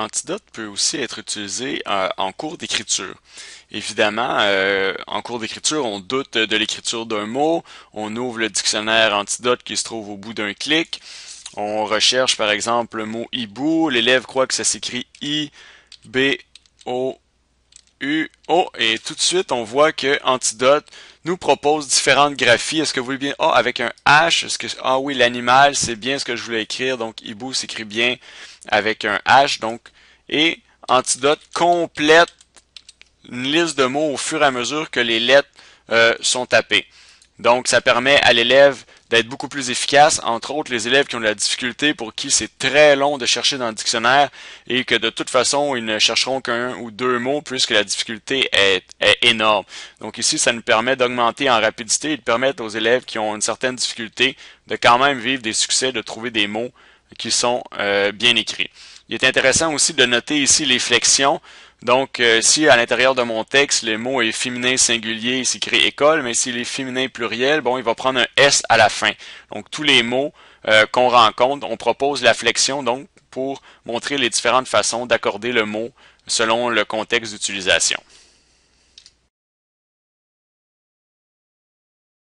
Antidote peut aussi être utilisé euh, en cours d'écriture. Évidemment, euh, en cours d'écriture, on doute de l'écriture d'un mot, on ouvre le dictionnaire Antidote qui se trouve au bout d'un clic, on recherche par exemple le mot hibou, l'élève croit que ça s'écrit I, B, O, U. et tout de suite, on voit que Antidote nous propose différentes graphies. Est-ce que vous voulez bien Ah, avec un H. ce que ah oui, l'animal, c'est bien ce que je voulais écrire. Donc Ibou s'écrit bien avec un H. Donc et Antidote complète une liste de mots au fur et à mesure que les lettres sont tapées. Donc ça permet à l'élève d'être beaucoup plus efficace, entre autres les élèves qui ont de la difficulté, pour qui c'est très long de chercher dans le dictionnaire et que de toute façon, ils ne chercheront qu'un ou deux mots puisque la difficulté est, est énorme. Donc ici, ça nous permet d'augmenter en rapidité et de permettre aux élèves qui ont une certaine difficulté de quand même vivre des succès, de trouver des mots qui sont euh, bien écrits. Il est intéressant aussi de noter ici les flexions. Donc, euh, si à l'intérieur de mon texte, le mot est féminin singulier, il s'écrit école, mais s'il est féminin pluriel, bon, il va prendre un S à la fin. Donc, tous les mots euh, qu'on rencontre, on propose la flexion, donc, pour montrer les différentes façons d'accorder le mot selon le contexte d'utilisation.